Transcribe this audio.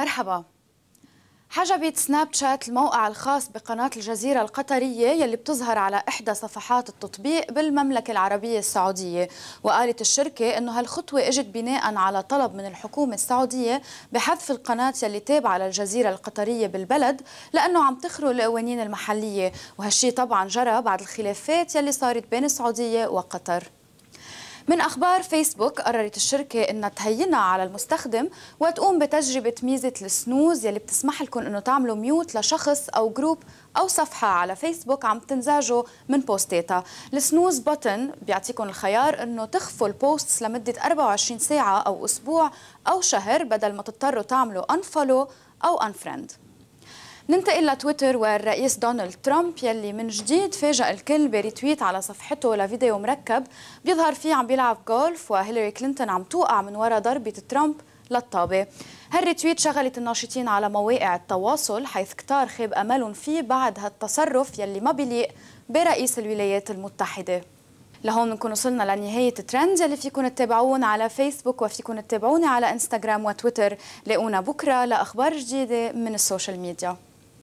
مرحبا حجبت سناب شات الموقع الخاص بقناة الجزيرة القطرية يلي بتظهر على إحدى صفحات التطبيق بالمملكة العربية السعودية وقالت الشركة أنه هالخطوة إجت بناء على طلب من الحكومة السعودية بحذف القناة يلي تابعة للجزيرة القطرية بالبلد لأنه عم تخرق القوانين المحلية وهالشي طبعا جرى بعد الخلافات يلي صارت بين السعودية وقطر من أخبار فيسبوك قررت الشركة أنها تهينها على المستخدم وتقوم بتجربة ميزة السنوز يلي بتسمح لكم أنه تعملوا ميوت لشخص أو جروب أو صفحة على فيسبوك عم تنزعجوا من بوستاتها السنوز بوتن بيعطيكم الخيار أنه تخفوا البوستس لمدة 24 ساعة أو أسبوع أو شهر بدل ما تضطروا تعملوا أنفولو أو أنفرند ننتقل لتويتر والرئيس دونالد ترامب يلي من جديد فاجأ الكل بريتويت على صفحته لفيديو مركب بيظهر فيه عم بيلعب جولف وهيلاري كلينتون عم توقع من وراء ضربة ترامب للطابة هالريتويت شغلت الناشطين على مواقع التواصل حيث كتار خيب أملهم فيه بعد هالتصرف يلي ما بيليق برئيس الولايات المتحدة لهون بنكون وصلنا لنهاية الترند يلي فيكم تتابعونا على فيسبوك وفيكم تتابعوني على انستغرام وتويتر لاقونا بكرة لأخبار جديدة من السوشيال ميديا